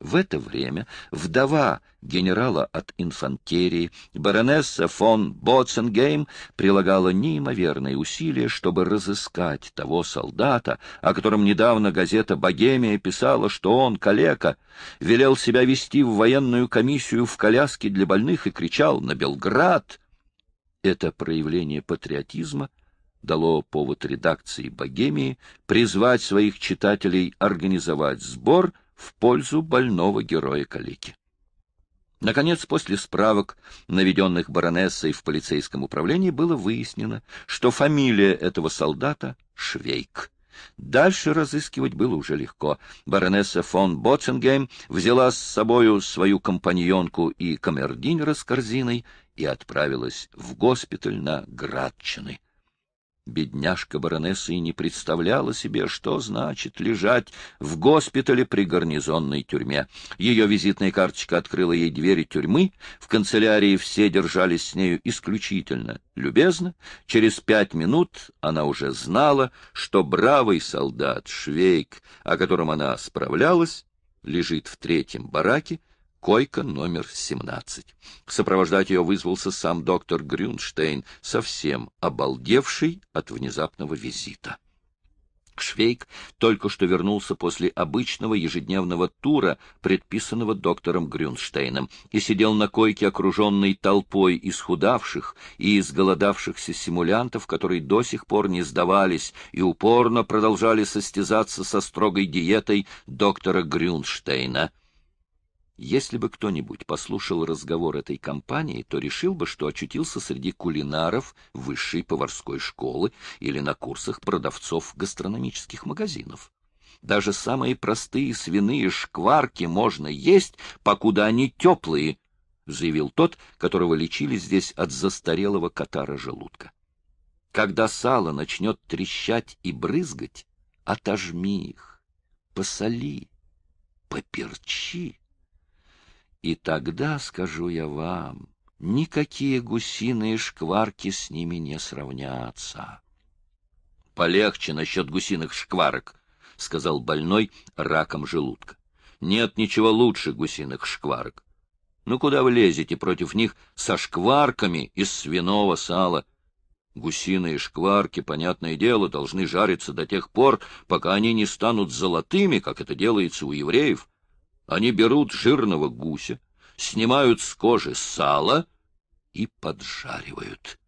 В это время вдова генерала от инфантерии, баронесса фон Боценгейм, прилагала неимоверные усилия, чтобы разыскать того солдата, о котором недавно газета «Богемия» писала, что он, калека, велел себя вести в военную комиссию в коляске для больных и кричал «На Белград!». Это проявление патриотизма — дало повод редакции «Богемии» призвать своих читателей организовать сбор – в пользу больного героя Калики. Наконец, после справок, наведенных баронессой в полицейском управлении, было выяснено, что фамилия этого солдата — Швейк. Дальше разыскивать было уже легко. Баронесса фон Ботцингейм взяла с собою свою компаньонку и камердинера с корзиной и отправилась в госпиталь на Градчины. Бедняжка баронесса и не представляла себе, что значит лежать в госпитале при гарнизонной тюрьме. Ее визитная карточка открыла ей двери тюрьмы, в канцелярии все держались с нею исключительно любезно. Через пять минут она уже знала, что бравый солдат Швейк, о котором она справлялась, лежит в третьем бараке, койка номер 17. Сопровождать ее вызвался сам доктор Грюнштейн, совсем обалдевший от внезапного визита. Швейк только что вернулся после обычного ежедневного тура, предписанного доктором Грюнштейном, и сидел на койке, окруженной толпой исхудавших и изголодавшихся симулянтов, которые до сих пор не сдавались и упорно продолжали состязаться со строгой диетой доктора Грюнштейна. Если бы кто-нибудь послушал разговор этой компании, то решил бы, что очутился среди кулинаров высшей поварской школы или на курсах продавцов гастрономических магазинов. Даже самые простые свиные шкварки можно есть, покуда они теплые, — заявил тот, которого лечили здесь от застарелого катара желудка. Когда сало начнет трещать и брызгать, отожми их, посоли, поперчи. И тогда, скажу я вам, никакие гусиные шкварки с ними не сравнятся. — Полегче насчет гусиных шкварок, — сказал больной раком желудка. — Нет ничего лучше гусиных шкварок. Ну куда вы лезете против них со шкварками из свиного сала? Гусиные шкварки, понятное дело, должны жариться до тех пор, пока они не станут золотыми, как это делается у евреев. Они берут жирного гуся, снимают с кожи сало и поджаривают.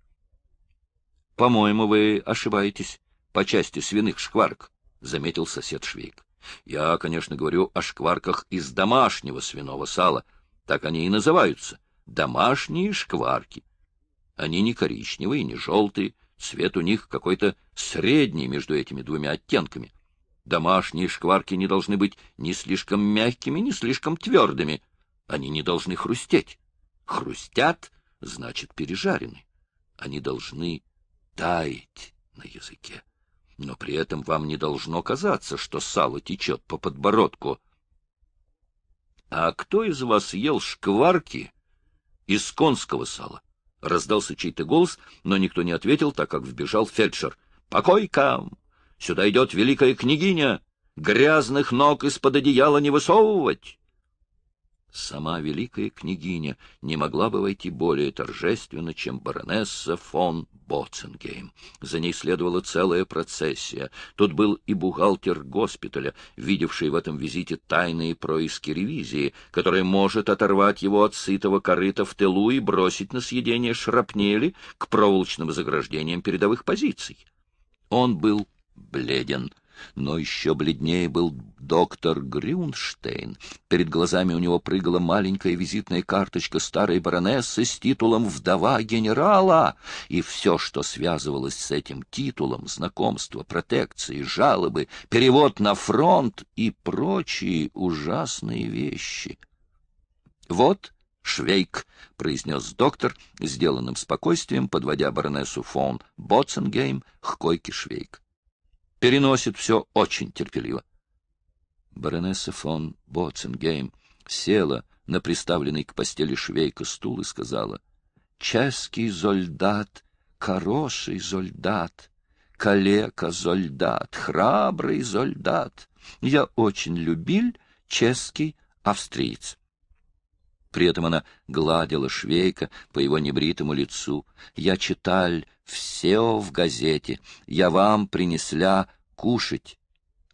— По-моему, вы ошибаетесь по части свиных шкварк, заметил сосед Швейк. — Я, конечно, говорю о шкварках из домашнего свиного сала. Так они и называются — домашние шкварки. Они не коричневые, не желтые, цвет у них какой-то средний между этими двумя оттенками — Домашние шкварки не должны быть ни слишком мягкими, ни слишком твердыми. Они не должны хрустеть. Хрустят — значит пережарены. Они должны таять на языке. Но при этом вам не должно казаться, что сало течет по подбородку. — А кто из вас ел шкварки из конского сала? — раздался чей-то голос, но никто не ответил, так как вбежал фельдшер. — По койкам! Сюда идет великая княгиня. Грязных ног из-под одеяла не высовывать. Сама великая княгиня не могла бы войти более торжественно, чем баронесса фон Боцингейм. За ней следовала целая процессия. Тут был и бухгалтер госпиталя, видевший в этом визите тайные происки ревизии, который может оторвать его от сытого корыта в тылу и бросить на съедение шрапнели к проволочным заграждениям передовых позиций. Он был бледен. Но еще бледнее был доктор Грюнштейн. Перед глазами у него прыгала маленькая визитная карточка старой баронессы с титулом «Вдова генерала», и все, что связывалось с этим титулом, знакомство, протекции, жалобы, перевод на фронт и прочие ужасные вещи. «Вот Швейк», — произнес доктор, сделанным спокойствием, подводя баронессу фон Ботценгейм к койке Швейк переносит все очень терпеливо. Баронесса фон Боцингейм села на приставленный к постели швейка стул и сказала, «Чешский зольдат, хороший зольдат, калека-зольдат, храбрый зольдат, я очень любил чешский австриец». При этом она гладила швейка по его небритому лицу. «Я читаль все в газете. Я вам принесля кушать.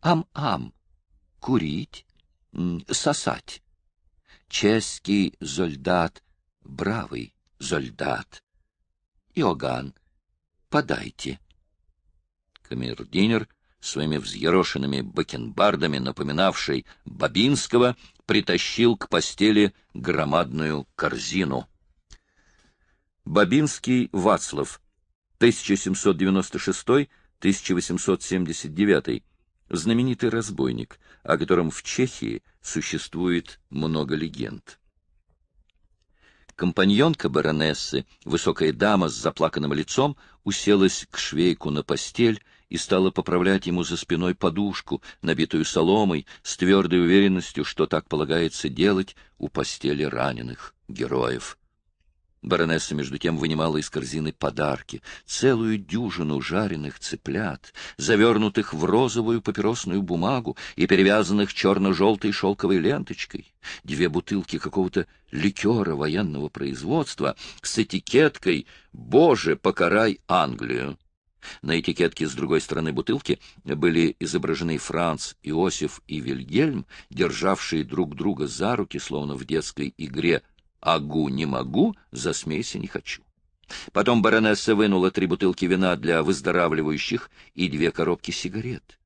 Ам-ам. Курить. Сосать. Чешский зольдат. Бравый зольдат. Иоганн, подайте». Камердинер своими взъерошенными бакенбардами, напоминавший Бабинского, притащил к постели громадную корзину. Бабинский Вацлав, 1796-1879, знаменитый разбойник, о котором в Чехии существует много легенд. Компаньонка баронессы, высокая дама с заплаканным лицом, уселась к швейку на постель и стала поправлять ему за спиной подушку, набитую соломой, с твердой уверенностью, что так полагается делать у постели раненых героев. Баронесса, между тем, вынимала из корзины подарки, целую дюжину жареных цыплят, завернутых в розовую папиросную бумагу и перевязанных черно-желтой шелковой ленточкой, две бутылки какого-то ликера военного производства с этикеткой «Боже, покарай Англию!» На этикетке с другой стороны бутылки были изображены Франц, Иосиф и Вильгельм, державшие друг друга за руки, словно в детской игре «Агу не могу, засмейся не хочу». Потом баронесса вынула три бутылки вина для выздоравливающих и две коробки сигарет.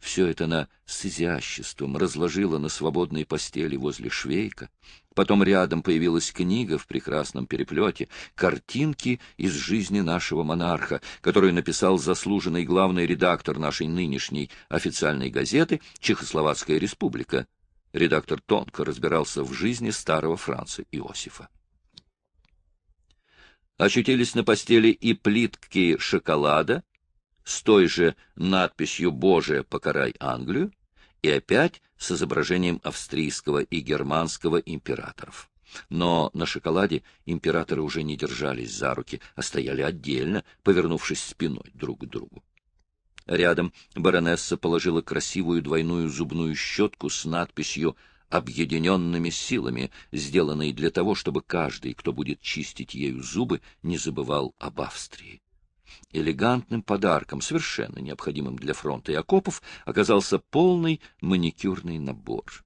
Все это она с изяществом разложила на свободной постели возле швейка. Потом рядом появилась книга в прекрасном переплете «Картинки из жизни нашего монарха», которую написал заслуженный главный редактор нашей нынешней официальной газеты «Чехословацкая республика». Редактор тонко разбирался в жизни старого Франца Иосифа. Очутились на постели и плитки шоколада, с той же надписью «Боже, покарай Англию» и опять с изображением австрийского и германского императоров. Но на шоколаде императоры уже не держались за руки, а стояли отдельно, повернувшись спиной друг к другу. Рядом баронесса положила красивую двойную зубную щетку с надписью «Объединенными силами», сделанной для того, чтобы каждый, кто будет чистить ею зубы, не забывал об Австрии элегантным подарком, совершенно необходимым для фронта и окопов, оказался полный маникюрный набор.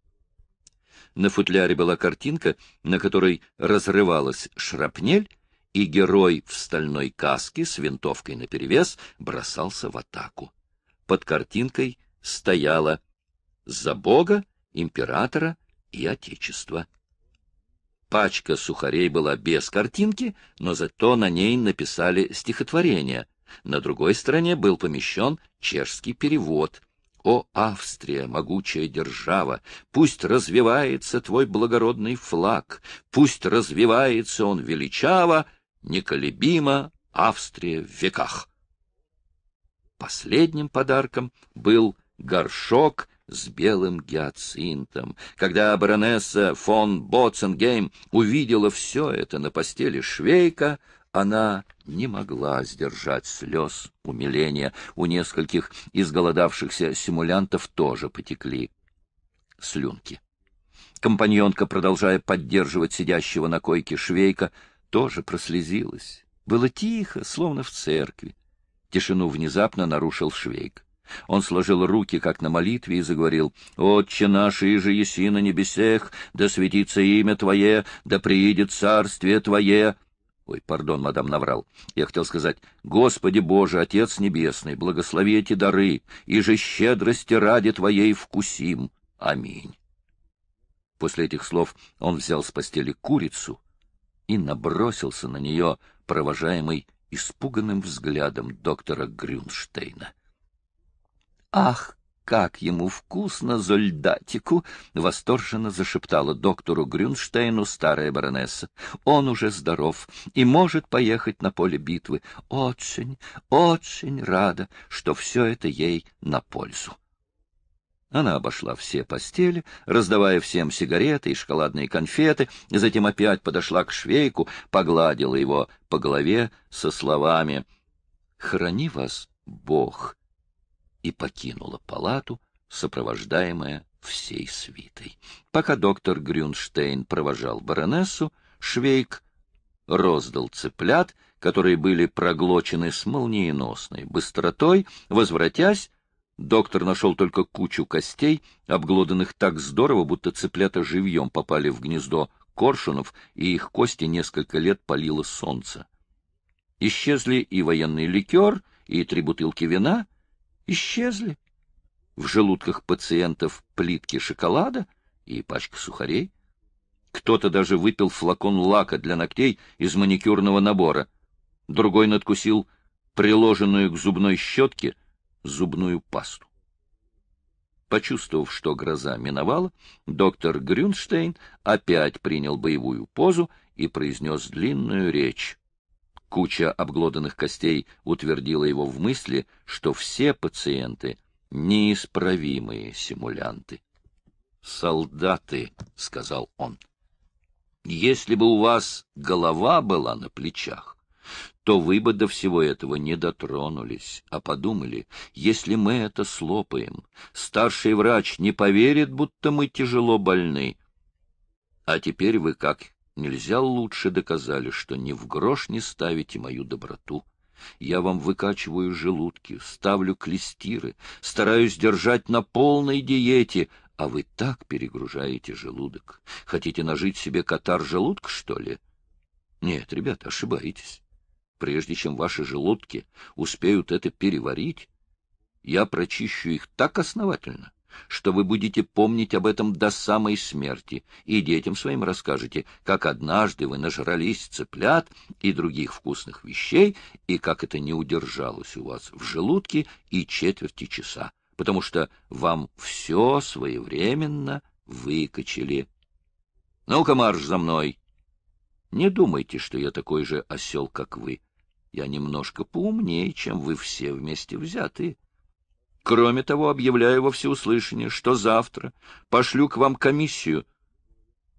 На футляре была картинка, на которой разрывалась шрапнель, и герой в стальной каске с винтовкой наперевес бросался в атаку. Под картинкой стояла: «За Бога, императора и Отечества». Пачка сухарей была без картинки, но зато на ней написали стихотворение, на другой стороне был помещен чешский перевод. «О, Австрия, могучая держава, пусть развивается твой благородный флаг, пусть развивается он величаво, неколебимо Австрия в веках». Последним подарком был горшок с белым гиацинтом. Когда баронесса фон Боценгейм увидела все это на постели Швейка, она не могла сдержать слез умиления. У нескольких изголодавшихся симулянтов тоже потекли слюнки. Компаньонка, продолжая поддерживать сидящего на койке швейка, тоже прослезилась. Было тихо, словно в церкви. Тишину внезапно нарушил швейк. Он сложил руки, как на молитве, и заговорил, «Отче наш, иже еси на небесех, да светится имя Твое, да приидет царствие Твое». Ой, пардон, мадам, наврал. Я хотел сказать, Господи Боже, Отец Небесный, благослови эти дары, и же щедрости ради Твоей вкусим. Аминь. После этих слов он взял с постели курицу и набросился на нее, провожаемый испуганным взглядом доктора Грюнштейна. — Ах, как ему вкусно, зольдатику!» — восторженно зашептала доктору Грюнштейну старая баронесса. «Он уже здоров и может поехать на поле битвы. Очень, очень рада, что все это ей на пользу». Она обошла все постели, раздавая всем сигареты и шоколадные конфеты, затем опять подошла к швейку, погладила его по голове со словами «Храни вас Бог!» и покинула палату, сопровождаемая всей свитой. Пока доктор Грюнштейн провожал баронессу, Швейк роздал цыплят, которые были проглочены с молниеносной быстротой. Возвратясь, доктор нашел только кучу костей, обглоданных так здорово, будто цыплята живьем попали в гнездо коршунов, и их кости несколько лет палило солнце. Исчезли и военный ликер, и три бутылки вина, исчезли. В желудках пациентов плитки шоколада и пачка сухарей. Кто-то даже выпил флакон лака для ногтей из маникюрного набора. Другой надкусил приложенную к зубной щетке зубную пасту. Почувствовав, что гроза миновала, доктор Грюнштейн опять принял боевую позу и произнес длинную речь. Куча обглоданных костей утвердила его в мысли, что все пациенты — неисправимые симулянты. «Солдаты», — сказал он, — «если бы у вас голова была на плечах, то вы бы до всего этого не дотронулись, а подумали, если мы это слопаем, старший врач не поверит, будто мы тяжело больны. А теперь вы как Нельзя лучше доказали, что ни в грош не ставите мою доброту. Я вам выкачиваю желудки, ставлю клестиры, стараюсь держать на полной диете, а вы так перегружаете желудок. Хотите нажить себе катар желудка, что ли? Нет, ребята, ошибаетесь. Прежде чем ваши желудки успеют это переварить, я прочищу их так основательно, что вы будете помнить об этом до самой смерти, и детям своим расскажете, как однажды вы нажрались цыплят и других вкусных вещей, и как это не удержалось у вас в желудке и четверти часа, потому что вам все своевременно выкачали. Ну-ка, марш за мной! Не думайте, что я такой же осел, как вы. Я немножко поумнее, чем вы все вместе взятые. Кроме того, объявляю во всеуслышание, что завтра пошлю к вам комиссию.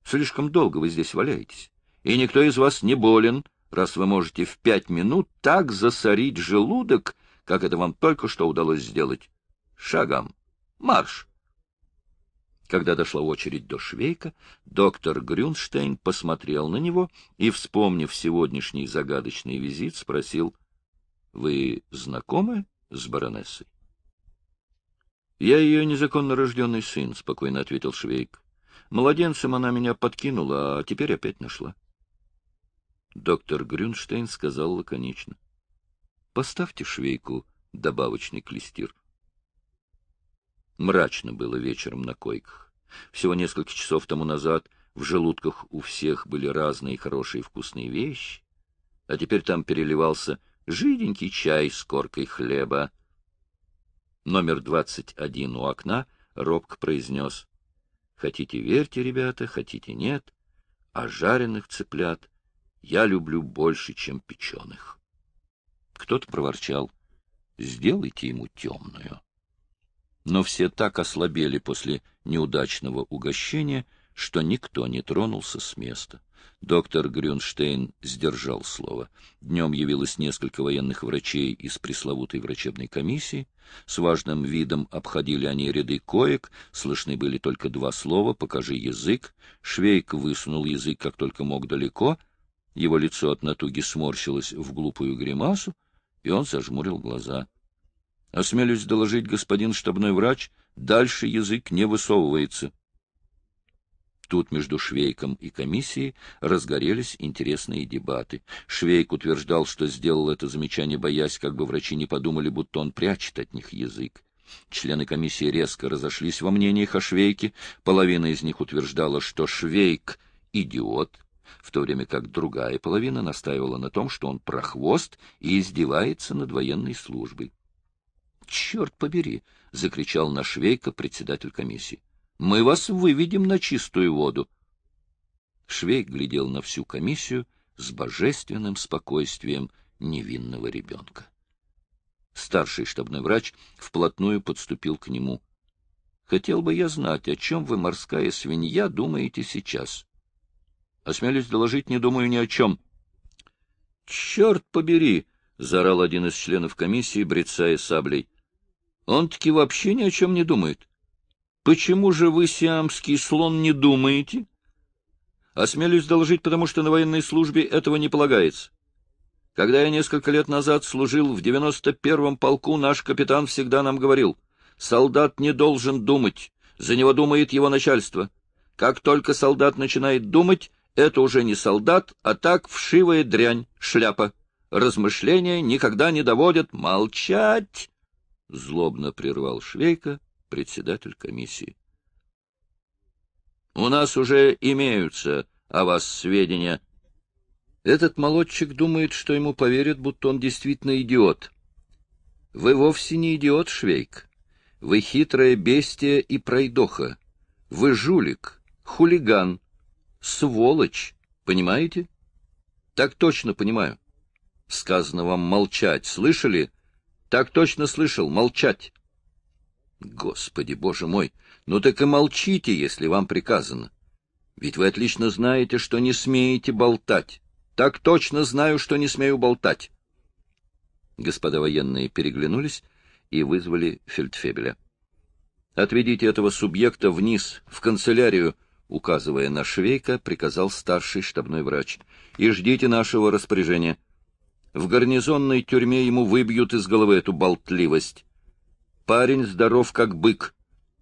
Слишком долго вы здесь валяетесь, и никто из вас не болен, раз вы можете в пять минут так засорить желудок, как это вам только что удалось сделать. Шагом. Марш! Когда дошла очередь до Швейка, доктор Грюнштейн посмотрел на него и, вспомнив сегодняшний загадочный визит, спросил, — Вы знакомы с баронессой? — Я ее незаконно рожденный сын, — спокойно ответил Швейк. — Младенцем она меня подкинула, а теперь опять нашла. Доктор Грюнштейн сказал лаконично. — Поставьте Швейку добавочный клестир. Мрачно было вечером на койках. Всего несколько часов тому назад в желудках у всех были разные хорошие вкусные вещи, а теперь там переливался жиденький чай с коркой хлеба, номер 21 у окна, робко произнес. «Хотите верьте, ребята, хотите нет, а жареных цыплят я люблю больше, чем печеных». Кто-то проворчал. «Сделайте ему темную». Но все так ослабели после неудачного угощения, что никто не тронулся с места. Доктор Грюнштейн сдержал слово. Днем явилось несколько военных врачей из пресловутой врачебной комиссии. С важным видом обходили они ряды коек, слышны были только два слова «покажи язык». Швейк высунул язык как только мог далеко, его лицо от натуги сморщилось в глупую гримасу, и он зажмурил глаза. — Осмелюсь доложить, господин штабной врач, дальше язык не высовывается. — Тут между Швейком и комиссией разгорелись интересные дебаты. Швейк утверждал, что сделал это замечание, боясь, как бы врачи не подумали, будто он прячет от них язык. Члены комиссии резко разошлись во мнениях о Швейке. Половина из них утверждала, что Швейк — идиот, в то время как другая половина настаивала на том, что он прохвост и издевается над военной службой. — Черт побери! — закричал на Швейка председатель комиссии мы вас выведем на чистую воду. Швей глядел на всю комиссию с божественным спокойствием невинного ребенка. Старший штабный врач вплотную подступил к нему. — Хотел бы я знать, о чем вы, морская свинья, думаете сейчас? — Осмелюсь доложить, не думаю ни о чем. — Черт побери! — заорал один из членов комиссии, брецая саблей. — Он-таки вообще ни о чем не думает. — Почему же вы, сиамский слон, не думаете? Осмелюсь доложить, потому что на военной службе этого не полагается. Когда я несколько лет назад служил в 91-м полку, наш капитан всегда нам говорил, солдат не должен думать, за него думает его начальство. Как только солдат начинает думать, это уже не солдат, а так вшивая дрянь, шляпа. Размышления никогда не доводят молчать, — злобно прервал Швейка председатель комиссии. «У нас уже имеются о вас сведения». Этот молодчик думает, что ему поверят, будто он действительно идиот. Вы вовсе не идиот, Швейк. Вы хитрая бестия и пройдоха. Вы жулик, хулиган, сволочь, понимаете? Так точно понимаю. Сказано вам молчать, слышали? Так точно слышал, молчать. Господи, боже мой, ну так и молчите, если вам приказано. Ведь вы отлично знаете, что не смеете болтать. Так точно знаю, что не смею болтать. Господа военные переглянулись и вызвали фельдфебеля. Отведите этого субъекта вниз, в канцелярию, указывая на Швейка, приказал старший штабной врач. И ждите нашего распоряжения. В гарнизонной тюрьме ему выбьют из головы эту болтливость. Парень здоров как бык.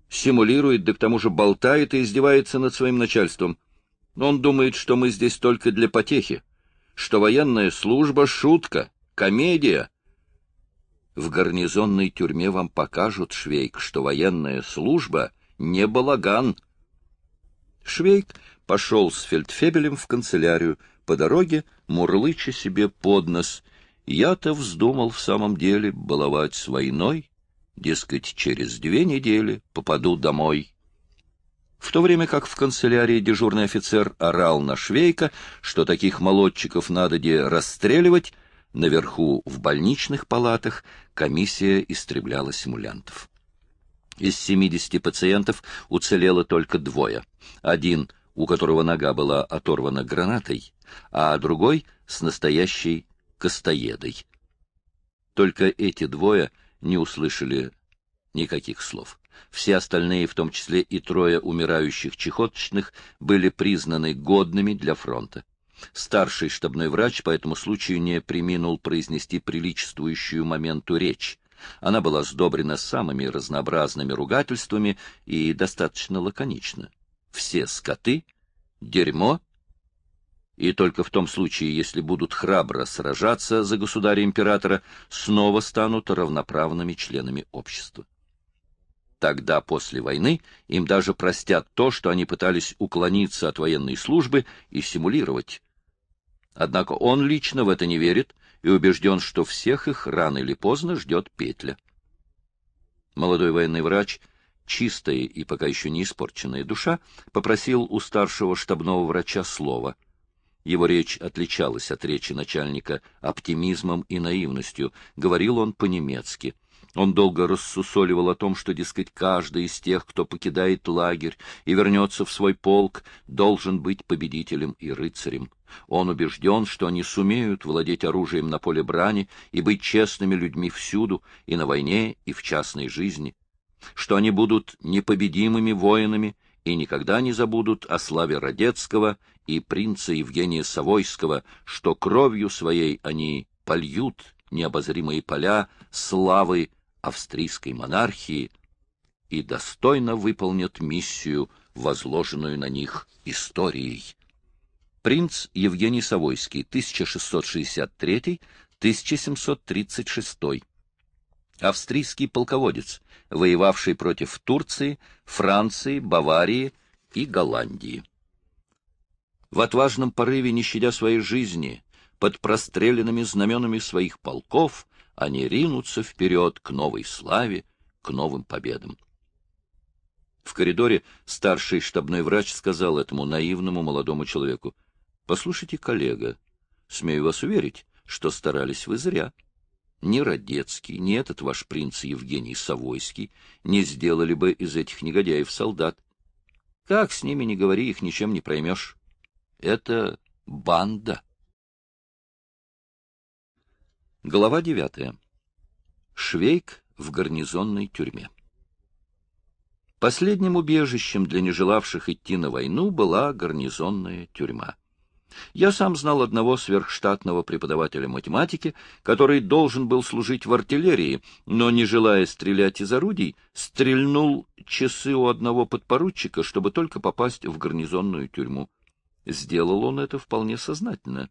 Симулирует, да к тому же болтает и издевается над своим начальством. Он думает, что мы здесь только для потехи, что военная служба — шутка, комедия. В гарнизонной тюрьме вам покажут, Швейк, что военная служба — не балаган. Швейк пошел с фельдфебелем в канцелярию, по дороге мурлыча себе под нос. Я-то вздумал в самом деле баловать с войной дескать, через две недели попаду домой. В то время как в канцелярии дежурный офицер орал на Швейка, что таких молодчиков надо де расстреливать, наверху в больничных палатах комиссия истребляла симулянтов. Из 70 пациентов уцелело только двое. Один, у которого нога была оторвана гранатой, а другой с настоящей костоедой. Только эти двое не услышали никаких слов. Все остальные, в том числе и трое умирающих чехоточных, были признаны годными для фронта. Старший штабной врач по этому случаю не приминул произнести приличествующую моменту речь. Она была сдобрена самыми разнообразными ругательствами и достаточно лаконично. Все скоты, дерьмо и только в том случае, если будут храбро сражаться за государя-императора, снова станут равноправными членами общества. Тогда, после войны, им даже простят то, что они пытались уклониться от военной службы и симулировать. Однако он лично в это не верит и убежден, что всех их рано или поздно ждет петля. Молодой военный врач, чистая и пока еще не испорченная душа, попросил у старшего штабного врача слова — его речь отличалась от речи начальника оптимизмом и наивностью. Говорил он по-немецки. Он долго рассусоливал о том, что, дескать, каждый из тех, кто покидает лагерь и вернется в свой полк, должен быть победителем и рыцарем. Он убежден, что они сумеют владеть оружием на поле брани и быть честными людьми всюду, и на войне, и в частной жизни, что они будут непобедимыми воинами и никогда не забудут о славе Родецкого и принца Евгения Савойского, что кровью своей они польют необозримые поля славы австрийской монархии и достойно выполнят миссию, возложенную на них историей. Принц Евгений Савойский, 1663-1736 австрийский полководец, воевавший против Турции, Франции, Баварии и Голландии. В отважном порыве, не щадя своей жизни, под простреленными знаменами своих полков, они ринутся вперед к новой славе, к новым победам. В коридоре старший штабной врач сказал этому наивному молодому человеку, «Послушайте, коллега, смею вас уверить, что старались вы зря» ни Родецкий, ни этот ваш принц Евгений Савойский не сделали бы из этих негодяев солдат. Как с ними не говори, их ничем не проймешь. Это банда. Глава девятая. Швейк в гарнизонной тюрьме. Последним убежищем для нежелавших идти на войну была гарнизонная тюрьма. Я сам знал одного сверхштатного преподавателя математики, который должен был служить в артиллерии, но, не желая стрелять из орудий, стрельнул часы у одного подпоручика, чтобы только попасть в гарнизонную тюрьму. Сделал он это вполне сознательно.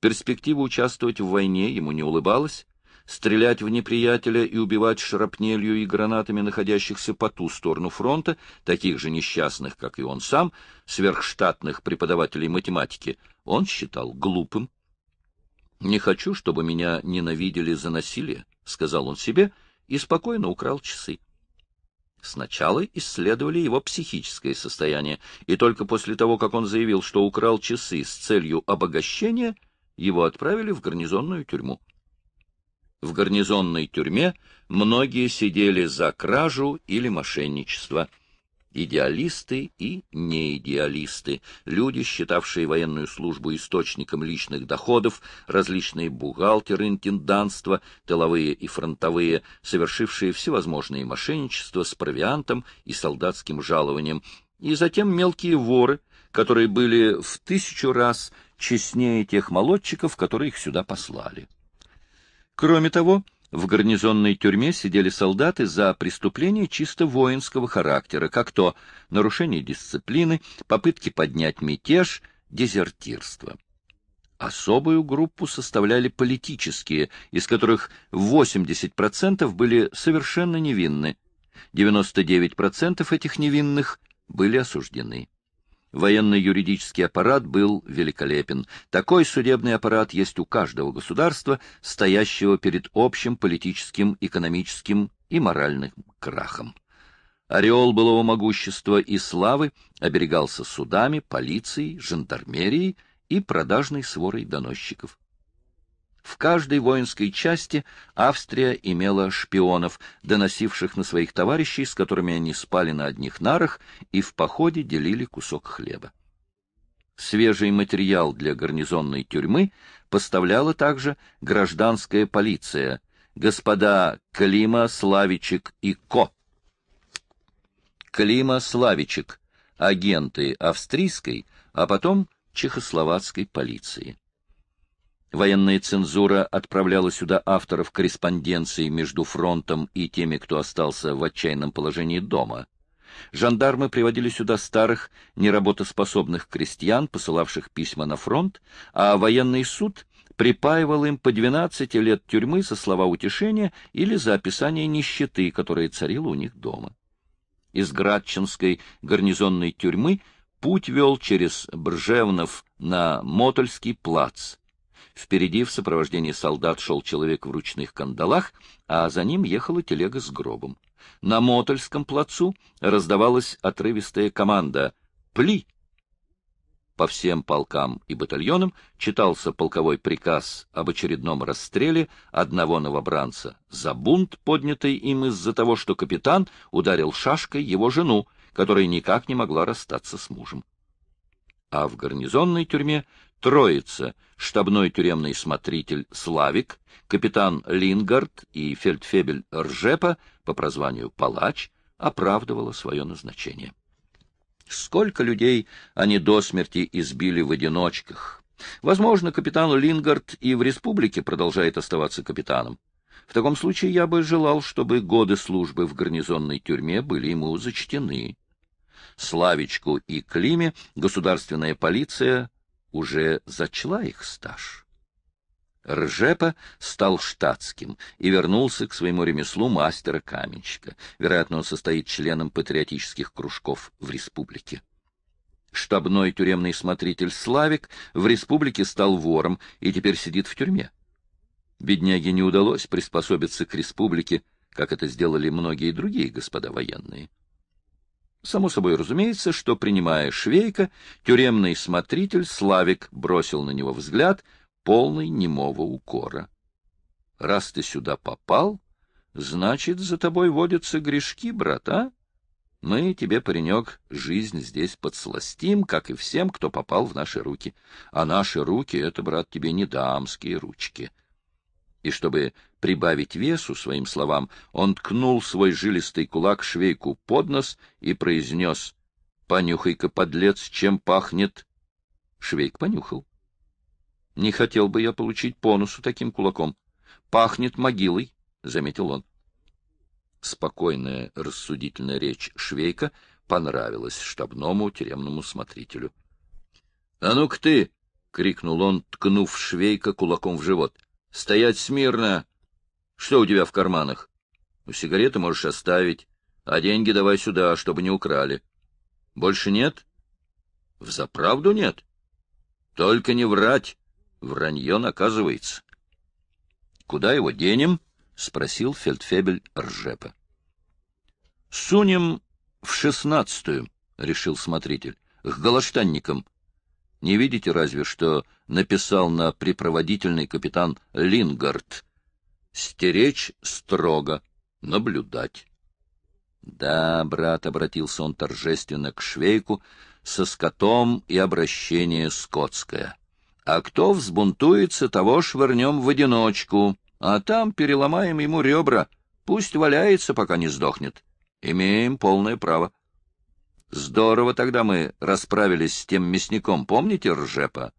Перспектива участвовать в войне ему не улыбалась, Стрелять в неприятеля и убивать шрапнелью и гранатами находящихся по ту сторону фронта, таких же несчастных, как и он сам, сверхштатных преподавателей математики, он считал глупым. «Не хочу, чтобы меня ненавидели за насилие», — сказал он себе и спокойно украл часы. Сначала исследовали его психическое состояние, и только после того, как он заявил, что украл часы с целью обогащения, его отправили в гарнизонную тюрьму. В гарнизонной тюрьме многие сидели за кражу или мошенничество. Идеалисты и неидеалисты, люди, считавшие военную службу источником личных доходов, различные бухгалтеры интенданства, тыловые и фронтовые, совершившие всевозможные мошенничества с провиантом и солдатским жалованием, и затем мелкие воры, которые были в тысячу раз честнее тех молодчиков, которые их сюда послали. Кроме того, в гарнизонной тюрьме сидели солдаты за преступления чисто воинского характера, как то нарушение дисциплины, попытки поднять мятеж, дезертирство. Особую группу составляли политические, из которых 80% были совершенно невинны, 99% этих невинных были осуждены. Военно-юридический аппарат был великолепен. Такой судебный аппарат есть у каждого государства, стоящего перед общим политическим, экономическим и моральным крахом. Ореол былого могущества и славы оберегался судами, полицией, жандармерией и продажной сворой доносчиков. В каждой воинской части Австрия имела шпионов, доносивших на своих товарищей, с которыми они спали на одних нарах и в походе делили кусок хлеба. Свежий материал для гарнизонной тюрьмы поставляла также гражданская полиция, господа Клима Славичек и Ко. Клима Славичек, агенты австрийской, а потом чехословацкой полиции. Военная цензура отправляла сюда авторов корреспонденции между фронтом и теми, кто остался в отчаянном положении дома. Жандармы приводили сюда старых, неработоспособных крестьян, посылавших письма на фронт, а военный суд припаивал им по 12 лет тюрьмы за слова утешения или за описание нищеты, которая царила у них дома. Из Градчинской гарнизонной тюрьмы путь вел через Бржевнов на Мотольский плац, Впереди в сопровождении солдат шел человек в ручных кандалах, а за ним ехала телега с гробом. На Мотольском плацу раздавалась отрывистая команда «Пли!». По всем полкам и батальонам читался полковой приказ об очередном расстреле одного новобранца за бунт, поднятый им из-за того, что капитан ударил шашкой его жену, которая никак не могла расстаться с мужем. А в гарнизонной тюрьме Троица, штабной тюремный смотритель Славик, капитан Лингард и фельдфебель Ржепа по прозванию Палач оправдывала свое назначение. Сколько людей они до смерти избили в одиночках. Возможно, капитан Лингард и в республике продолжает оставаться капитаном. В таком случае я бы желал, чтобы годы службы в гарнизонной тюрьме были ему зачтены. Славичку и Климе государственная полиция уже зачла их стаж. Ржепа стал штатским и вернулся к своему ремеслу мастера-каменщика. Вероятно, он состоит членом патриотических кружков в республике. Штабной тюремный смотритель Славик в республике стал вором и теперь сидит в тюрьме. Бедняге не удалось приспособиться к республике, как это сделали многие другие господа военные. Само собой разумеется, что, принимая швейка, тюремный смотритель Славик бросил на него взгляд, полный немого укора. — Раз ты сюда попал, значит, за тобой водятся грешки, брат, а? Мы тебе, паренек, жизнь здесь подсластим, как и всем, кто попал в наши руки. А наши руки — это, брат, тебе не дамские ручки. И чтобы прибавить весу своим словам, он ткнул свой жилистый кулак швейку под нос и произнес «Понюхай-ка, подлец, чем пахнет!» Швейк понюхал. «Не хотел бы я получить по носу таким кулаком. Пахнет могилой», — заметил он. Спокойная рассудительная речь Швейка понравилась штабному тюремному смотрителю. — А ну-ка ты! — крикнул он, ткнув Швейка кулаком в живот. — Стоять смирно. Что у тебя в карманах? — У ну, Сигареты можешь оставить, а деньги давай сюда, чтобы не украли. — Больше нет? — В заправду нет. — Только не врать. Вранье наказывается. — Куда его денем? — спросил фельдфебель Ржепа. — Сунем в шестнадцатую, — решил смотритель, — к галаштанникам. Не видите разве что написал на припроводительный капитан Лингард. «Стеречь строго, наблюдать». «Да, брат», — обратился он торжественно к швейку, — «со скотом и обращение скотское. А кто взбунтуется, того швырнем в одиночку, а там переломаем ему ребра. Пусть валяется, пока не сдохнет. Имеем полное право». Здорово тогда мы расправились с тем мясником, помните, Ржепа?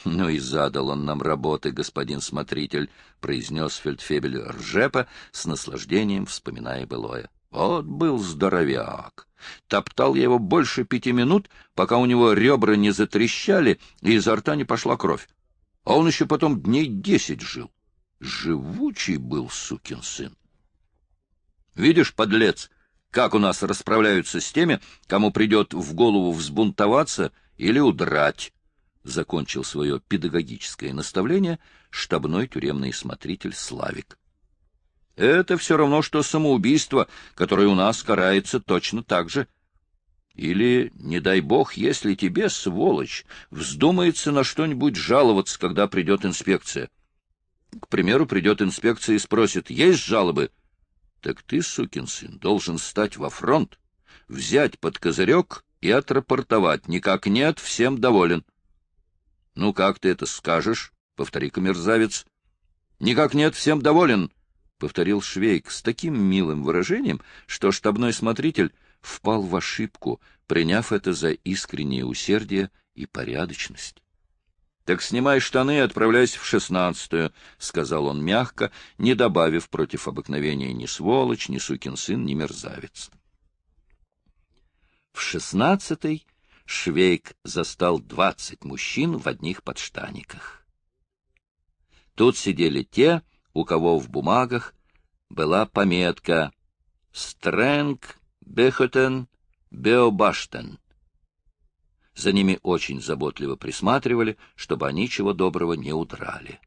— Ну и задал он нам работы, господин смотритель, — произнес фельдфебель Ржепа с наслаждением, вспоминая былое. Вот был здоровяк. Топтал я его больше пяти минут, пока у него ребра не затрещали и изо рта не пошла кровь. А он еще потом дней десять жил. Живучий был сукин сын. Видишь, подлец, как у нас расправляются с теми, кому придет в голову взбунтоваться или удрать закончил свое педагогическое наставление штабной тюремный смотритель Славик. Это все равно, что самоубийство, которое у нас карается точно так же. Или, не дай бог, если тебе, сволочь, вздумается на что-нибудь жаловаться, когда придет инспекция. К примеру, придет инспекция и спросит, есть жалобы? Так ты, сукин сын, должен стать во фронт, взять под козырек и отрапортовать. Никак нет, всем доволен. — Ну как ты это скажешь? — повтори-ка, мерзавец. — Никак нет, всем доволен, — повторил Швейк с таким милым выражением, что штабной смотритель впал в ошибку, приняв это за искреннее усердие и порядочность. — Так снимай штаны и отправляйся в шестнадцатую, — сказал он мягко, не добавив против обыкновения ни сволочь, ни сукин сын, ни мерзавец. В шестнадцатой Швейк застал двадцать мужчин в одних подштаниках. Тут сидели те, у кого в бумагах была пометка «Стрэнг Бехотен Беобаштен». За ними очень заботливо присматривали, чтобы они чего доброго не удрали.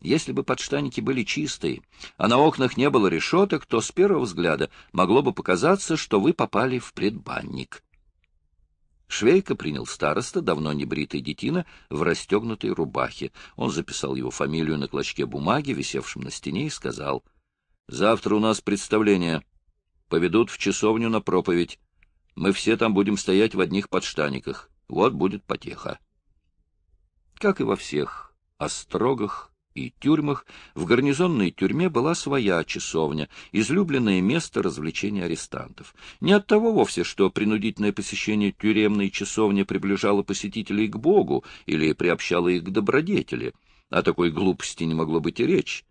Если бы подштаники были чистые, а на окнах не было решеток, то с первого взгляда могло бы показаться, что вы попали в предбанник. Швейка принял староста, давно не бритый детина, в расстегнутой рубахе. Он записал его фамилию на клочке бумаги, висевшем на стене, и сказал, «Завтра у нас представление. Поведут в часовню на проповедь. Мы все там будем стоять в одних подштаниках. Вот будет потеха». Как и во всех острогах, и тюрьмах, в гарнизонной тюрьме была своя часовня, излюбленное место развлечения арестантов. Не от того вовсе, что принудительное посещение тюремной часовни приближало посетителей к Богу или приобщало их к добродетели. О такой глупости не могло быть и речи.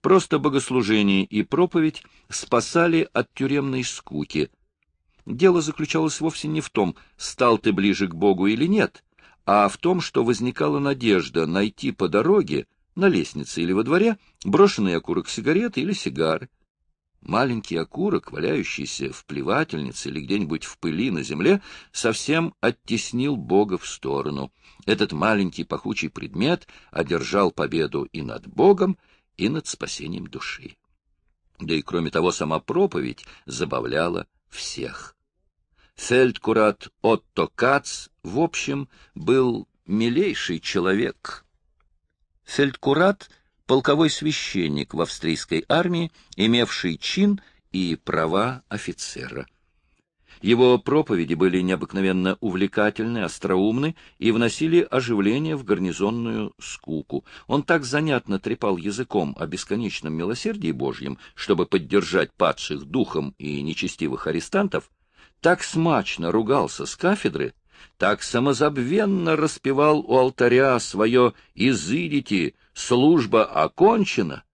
Просто богослужение и проповедь спасали от тюремной скуки. Дело заключалось вовсе не в том, стал ты ближе к Богу или нет, а в том, что возникала надежда найти по дороге на лестнице или во дворе брошенный окурок сигареты или сигары. Маленький окурок, валяющийся в плевательнице или где-нибудь в пыли на земле, совсем оттеснил Бога в сторону. Этот маленький пахучий предмет одержал победу и над Богом, и над спасением души. Да и кроме того, сама проповедь забавляла всех. Фельдкурат Отто Кац, в общем, был милейший человек, Фельдкурат — полковой священник в австрийской армии, имевший чин и права офицера. Его проповеди были необыкновенно увлекательны, остроумны и вносили оживление в гарнизонную скуку. Он так занятно трепал языком о бесконечном милосердии Божьем, чтобы поддержать падших духом и нечестивых арестантов, так смачно ругался с кафедры, так самозабвенно распевал у алтаря свое «Изыдите, служба окончена»,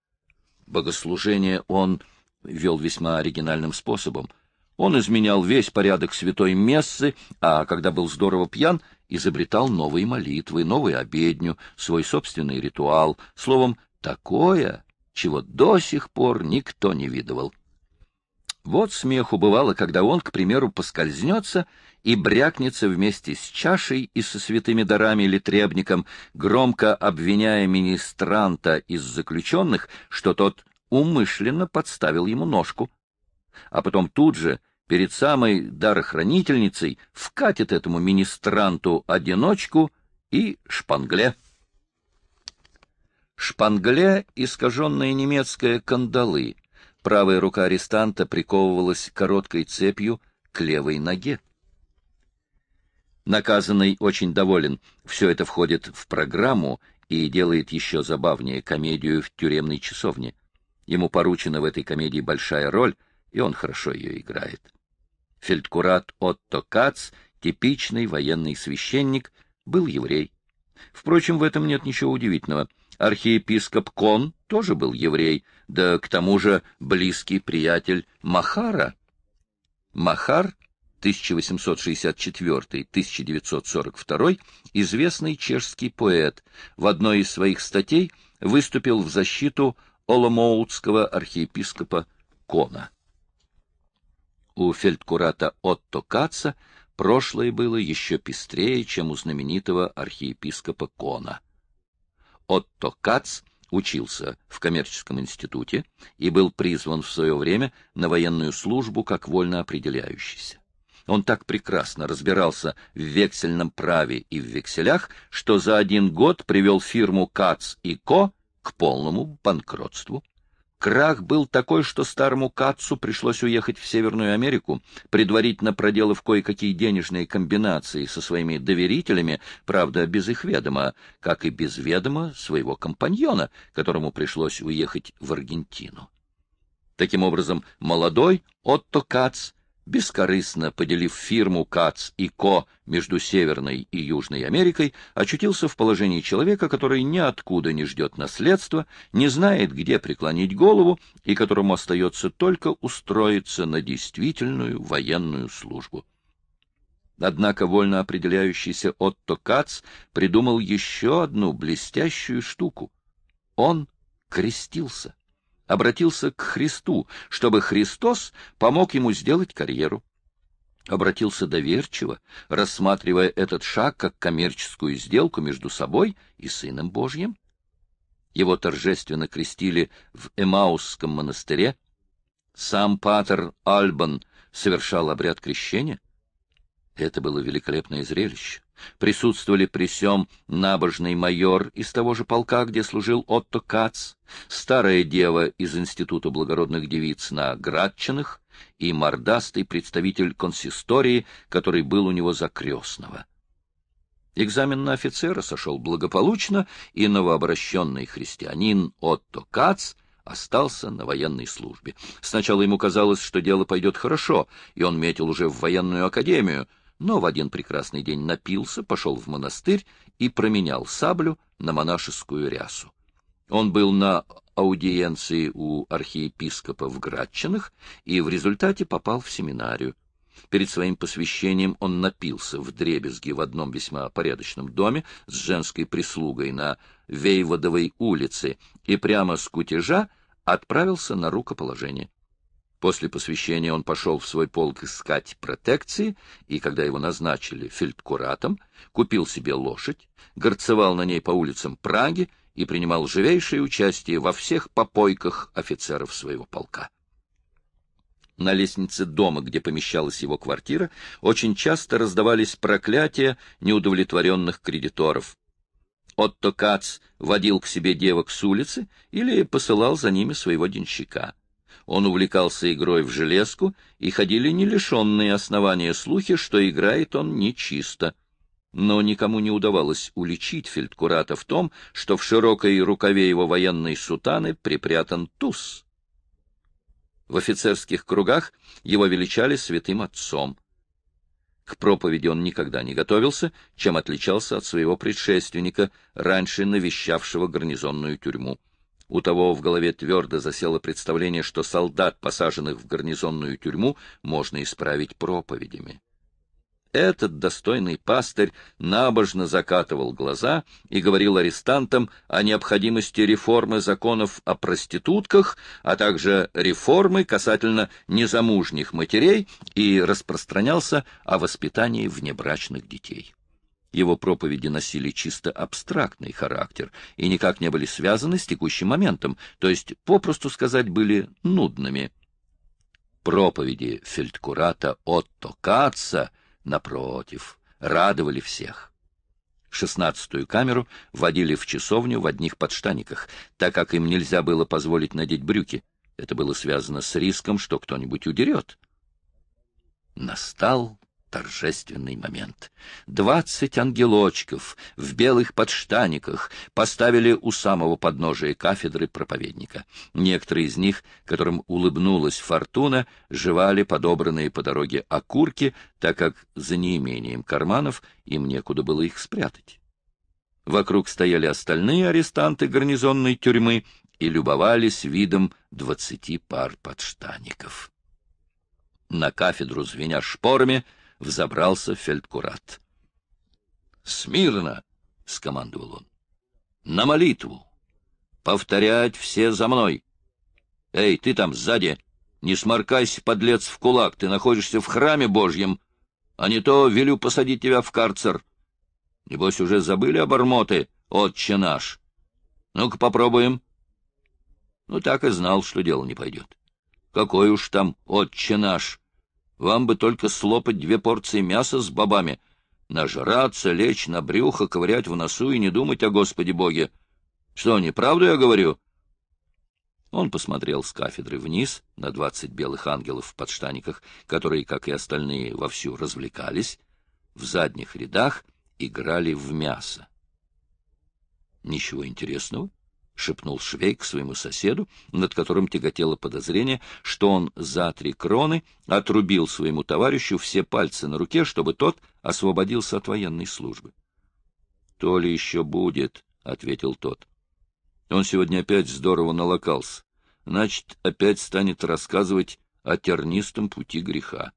богослужение он вел весьма оригинальным способом. Он изменял весь порядок святой мессы, а когда был здорово пьян, изобретал новые молитвы, новую обедню, свой собственный ритуал, словом, такое, чего до сих пор никто не видывал. Вот смеху бывало, когда он, к примеру, поскользнется и брякнется вместе с чашей и со святыми дарами или требником, громко обвиняя министранта из заключенных, что тот умышленно подставил ему ножку. А потом тут же, перед самой дарохранительницей, вкатит этому министранту одиночку и шпангле. Шпангле — искаженные немецкое кандалы — Правая рука арестанта приковывалась короткой цепью к левой ноге. Наказанный очень доволен. Все это входит в программу и делает еще забавнее комедию в тюремной часовне. Ему поручена в этой комедии большая роль, и он хорошо ее играет. Фельдкурат Отто Кац, типичный военный священник, был еврей. Впрочем, в этом нет ничего удивительного — Архиепископ Кон тоже был еврей, да к тому же близкий приятель Махара. Махар 1864-1942, известный чешский поэт, в одной из своих статей выступил в защиту Оломоутского архиепископа Кона. У фельдкурата Отто Каца прошлое было еще пестрее, чем у знаменитого архиепископа Кона — Отто Кац учился в коммерческом институте и был призван в свое время на военную службу как вольно определяющийся. Он так прекрасно разбирался в вексельном праве и в векселях, что за один год привел фирму Кац и Ко к полному банкротству. Крах был такой, что старому Кацу пришлось уехать в Северную Америку, предварительно проделав кое-какие денежные комбинации со своими доверителями, правда, без их ведома, как и без ведома своего компаньона, которому пришлось уехать в Аргентину. Таким образом, молодой Отто Кац бескорыстно поделив фирму «Кац» и «Ко» между Северной и Южной Америкой, очутился в положении человека, который ниоткуда не ждет наследства, не знает, где преклонить голову и которому остается только устроиться на действительную военную службу. Однако вольно определяющийся Отто Кац придумал еще одну блестящую штуку. Он крестился обратился к Христу, чтобы Христос помог ему сделать карьеру. Обратился доверчиво, рассматривая этот шаг как коммерческую сделку между собой и Сыном Божьим. Его торжественно крестили в Эмаусском монастыре. Сам патер Альбан совершал обряд крещения. Это было великолепное зрелище. Присутствовали при сём набожный майор из того же полка, где служил Отто Кац, старая дева из Института благородных девиц на Градчинах и мордастый представитель консистории, который был у него за крестного. Экзамен на офицера сошел благополучно, и новообращенный христианин Отто Кац остался на военной службе. Сначала ему казалось, что дело пойдет хорошо, и он метил уже в военную академию — но в один прекрасный день напился, пошел в монастырь и променял саблю на монашескую рясу. Он был на аудиенции у архиепископа в Градчинах и в результате попал в семинарию. Перед своим посвящением он напился в дребезги в одном весьма порядочном доме с женской прислугой на Вейводовой улице и прямо с кутежа отправился на рукоположение. После посвящения он пошел в свой полк искать протекции, и когда его назначили фельдкуратом, купил себе лошадь, горцевал на ней по улицам Праги и принимал живейшее участие во всех попойках офицеров своего полка. На лестнице дома, где помещалась его квартира, очень часто раздавались проклятия неудовлетворенных кредиторов. Отто Кац водил к себе девок с улицы или посылал за ними своего денщика — он увлекался игрой в железку, и ходили не лишенные основания слухи, что играет он нечисто. Но никому не удавалось уличить Фельдкурата в том, что в широкой рукаве его военной сутаны припрятан туз. В офицерских кругах его величали святым отцом. К проповеди он никогда не готовился, чем отличался от своего предшественника, раньше навещавшего гарнизонную тюрьму. У того в голове твердо засело представление, что солдат, посаженных в гарнизонную тюрьму, можно исправить проповедями. Этот достойный пастырь набожно закатывал глаза и говорил арестантам о необходимости реформы законов о проститутках, а также реформы касательно незамужних матерей и распространялся о воспитании внебрачных детей. Его проповеди носили чисто абстрактный характер и никак не были связаны с текущим моментом, то есть, попросту сказать, были нудными. Проповеди фельдкурата Отто Каца, напротив, радовали всех. Шестнадцатую камеру водили в часовню в одних подштаниках, так как им нельзя было позволить надеть брюки. Это было связано с риском, что кто-нибудь удерет. Настал торжественный момент. Двадцать ангелочков в белых подштаниках поставили у самого подножия кафедры проповедника. Некоторые из них, которым улыбнулась фортуна, жевали подобранные по дороге окурки, так как за неимением карманов им некуда было их спрятать. Вокруг стояли остальные арестанты гарнизонной тюрьмы и любовались видом двадцати пар подштаников. На кафедру, звеня шпорами, — взобрался фельдкурат. «Смирно!» — скомандовал он. «На молитву! Повторять все за мной! Эй, ты там сзади! Не сморкайся, подлец, в кулак! Ты находишься в храме Божьем, а не то велю посадить тебя в карцер! Небось, уже забыли обормоты, отче наш! Ну-ка попробуем!» Ну, так и знал, что дело не пойдет. Какой уж там отче наш! Вам бы только слопать две порции мяса с бобами, нажраться, лечь на брюхо, ковырять в носу и не думать о Господе Боге. Что, неправду я говорю?» Он посмотрел с кафедры вниз на двадцать белых ангелов в подштаниках, которые, как и остальные, вовсю развлекались, в задних рядах играли в мясо. Ничего интересного шепнул Швейк своему соседу, над которым тяготело подозрение, что он за три кроны отрубил своему товарищу все пальцы на руке, чтобы тот освободился от военной службы. — То ли еще будет, — ответил тот. Он сегодня опять здорово налокался. Значит, опять станет рассказывать о тернистом пути греха.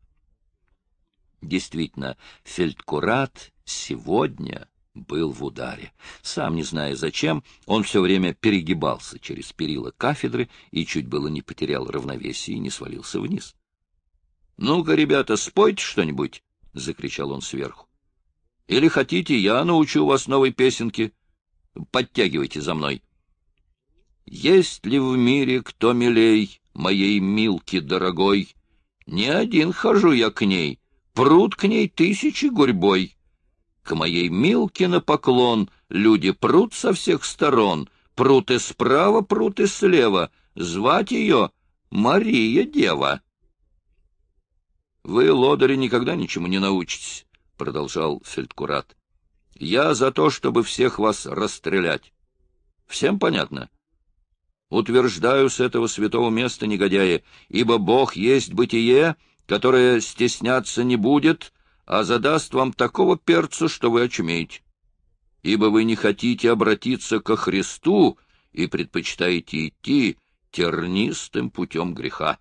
Действительно, фельдкурат сегодня был в ударе. Сам не зная зачем, он все время перегибался через перила кафедры и чуть было не потерял равновесие и не свалился вниз. — Ну-ка, ребята, спойте что-нибудь! — закричал он сверху. — Или хотите, я научу вас новой песенке? Подтягивайте за мной. Есть ли в мире кто милей моей Милки дорогой? Не один хожу я к ней, пруд к ней тысячи гурьбой. К моей Милке на поклон люди прут со всех сторон, прут и справа, прут и слева. Звать ее Мария Дева. — Вы, лодыри, никогда ничему не научитесь, — продолжал Фельдкурат. — Я за то, чтобы всех вас расстрелять. Всем понятно? Утверждаю с этого святого места, негодяи, ибо Бог есть бытие, которое стесняться не будет, а задаст вам такого перца, что вы очумеете. Ибо вы не хотите обратиться ко Христу и предпочитаете идти тернистым путем греха.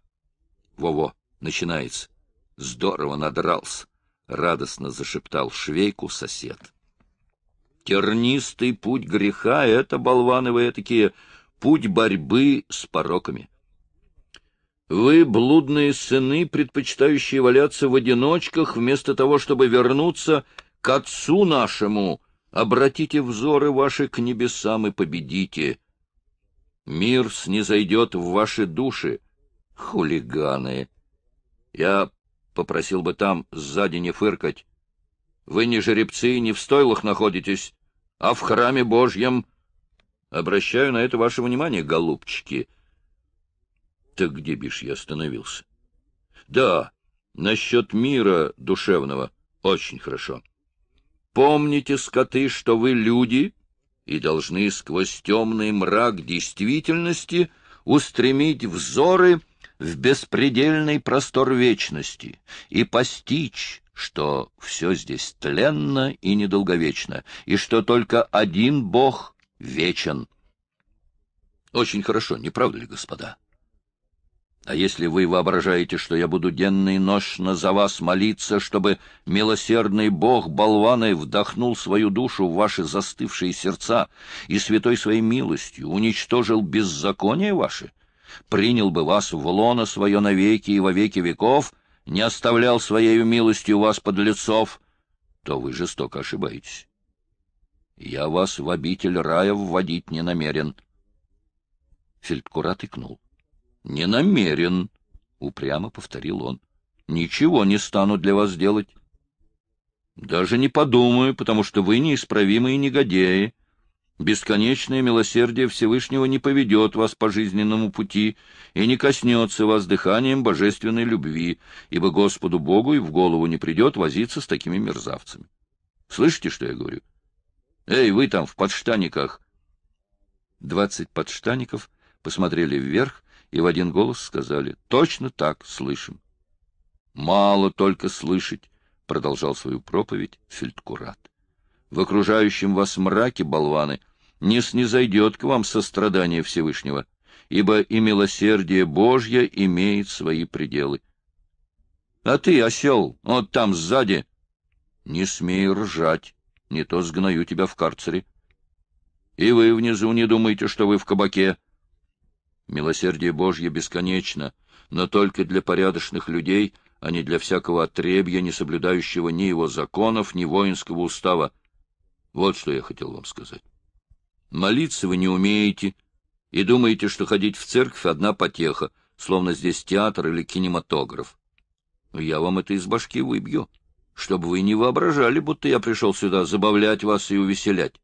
Во-во, начинается. Здорово надрался, — радостно зашептал швейку сосед. Тернистый путь греха — это, болваны вы такие, путь борьбы с пороками. Вы блудные сыны, предпочитающие валяться в одиночках, вместо того, чтобы вернуться к Отцу нашему. Обратите взоры ваши к небесам и победите. Мир снизойдет в ваши души. Хулиганы! Я попросил бы там сзади не фыркать. Вы не жеребцы не в стойлах находитесь, а в храме Божьем. Обращаю на это ваше внимание, голубчики. — так где бишь я остановился? Да, насчет мира душевного очень хорошо. Помните, скоты, что вы люди и должны сквозь темный мрак действительности устремить взоры в беспредельный простор вечности и постичь, что все здесь тленно и недолговечно, и что только один Бог вечен. Очень хорошо, не правда ли, господа? А если вы воображаете, что я буду денно и нощно за вас молиться, чтобы милосердный Бог болваны вдохнул свою душу в ваши застывшие сердца и святой своей милостью уничтожил беззаконие ваше, принял бы вас в лоно свое навеки и во веки веков, не оставлял своею милостью вас подлецов, то вы жестоко ошибаетесь. Я вас в обитель рая вводить не намерен. Фельдкурат икнул. — Не намерен, — упрямо повторил он. — Ничего не стану для вас делать. — Даже не подумаю, потому что вы неисправимые негодяи. Бесконечное милосердие Всевышнего не поведет вас по жизненному пути и не коснется вас дыханием божественной любви, ибо Господу Богу и в голову не придет возиться с такими мерзавцами. Слышите, что я говорю? Эй, вы там в подштаниках! Двадцать подштаников посмотрели вверх и в один голос сказали «Точно так слышим». «Мало только слышать», — продолжал свою проповедь Фельдкурат. «В окружающем вас мраке, болваны, не снизойдет к вам сострадание Всевышнего, ибо и милосердие Божье имеет свои пределы. А ты, осел, вот там сзади, не смей ржать, не то сгною тебя в карцере. И вы внизу не думайте, что вы в кабаке, — Милосердие Божье бесконечно, но только для порядочных людей, а не для всякого отребья, не соблюдающего ни его законов, ни воинского устава. Вот что я хотел вам сказать. Молиться вы не умеете и думаете, что ходить в церковь — одна потеха, словно здесь театр или кинематограф. Но я вам это из башки выбью, чтобы вы не воображали, будто я пришел сюда забавлять вас и увеселять.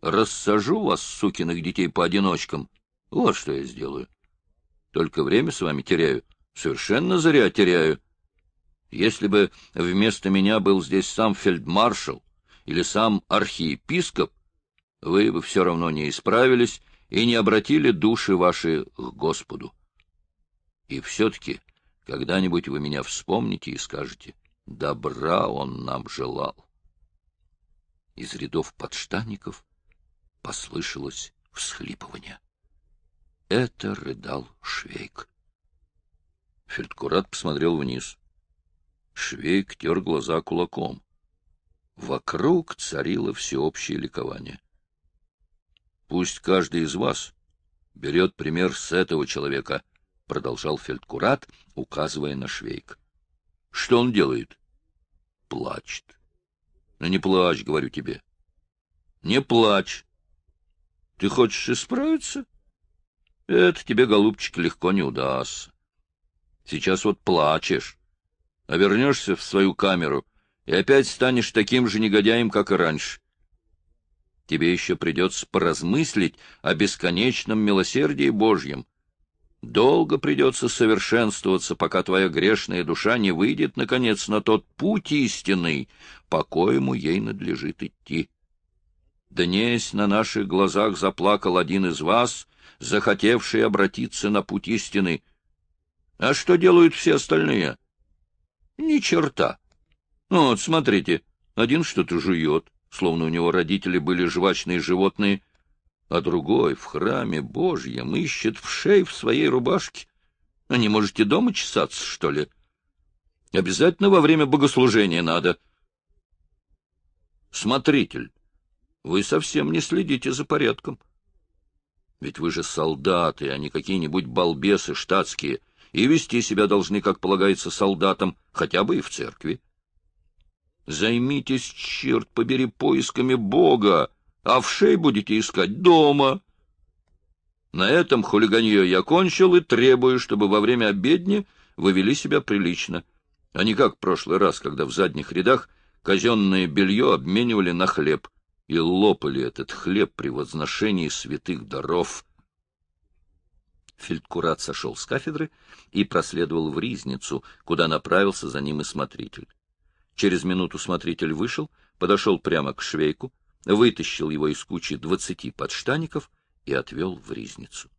Рассажу вас, сукиных детей, по одиночкам — вот что я сделаю. Только время с вами теряю. Совершенно зря теряю. Если бы вместо меня был здесь сам фельдмаршал или сам архиепископ, вы бы все равно не исправились и не обратили души ваши к Господу. И все-таки когда-нибудь вы меня вспомните и скажете, добра он нам желал. Из рядов подштанников послышалось всхлипывание это рыдал Швейк. Фельдкурат посмотрел вниз. Швейк тер глаза кулаком. Вокруг царило всеобщее ликование. — Пусть каждый из вас берет пример с этого человека, — продолжал Фельдкурат, указывая на Швейк. — Что он делает? — Плачет. — Ну не плачь, говорю тебе. — Не плачь. Ты хочешь исправиться? — это тебе, голубчик, легко не удастся. Сейчас вот плачешь, а вернешься в свою камеру и опять станешь таким же негодяем, как и раньше. Тебе еще придется поразмыслить о бесконечном милосердии Божьем. Долго придется совершенствоваться, пока твоя грешная душа не выйдет, наконец, на тот путь истинный, по коему ей надлежит идти. Днесь на наших глазах заплакал один из вас — захотевшие обратиться на путь истины. А что делают все остальные? Ни черта. Ну, вот, смотрите, один что-то жует, словно у него родители были жвачные животные, а другой в храме Божьем ищет в шее в своей рубашке. А не можете дома чесаться, что ли? Обязательно во время богослужения надо. Смотритель, вы совсем не следите за порядком. — ведь вы же солдаты, а не какие-нибудь балбесы штатские, и вести себя должны, как полагается, солдатам, хотя бы и в церкви. Займитесь, черт побери, поисками Бога, а в шей будете искать дома. На этом хулиганье я кончил и требую, чтобы во время обедни вы вели себя прилично, а не как в прошлый раз, когда в задних рядах казенное белье обменивали на хлеб, и лопали этот хлеб при возношении святых даров. Фельдкурат сошел с кафедры и проследовал в ризницу, куда направился за ним и смотритель. Через минуту смотритель вышел, подошел прямо к швейку, вытащил его из кучи двадцати подштаников и отвел в ризницу.